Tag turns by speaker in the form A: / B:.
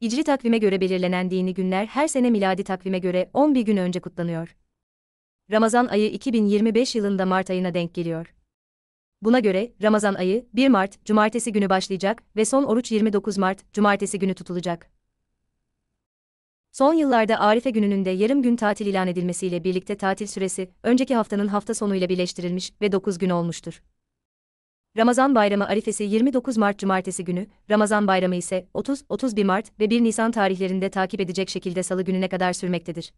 A: İcri takvime göre belirlenen dini günler her sene miladi takvime göre 11 gün önce kutlanıyor. Ramazan ayı 2025 yılında Mart ayına denk geliyor. Buna göre Ramazan ayı 1 Mart cumartesi günü başlayacak ve son oruç 29 Mart cumartesi günü tutulacak. Son yıllarda Arife gününün de yarım gün tatil ilan edilmesiyle birlikte tatil süresi önceki haftanın hafta sonuyla birleştirilmiş ve 9 gün olmuştur. Ramazan Bayramı arifesi 29 Mart Cumartesi günü, Ramazan Bayramı ise 30-31 Mart ve 1 Nisan tarihlerinde takip edecek şekilde salı gününe kadar sürmektedir.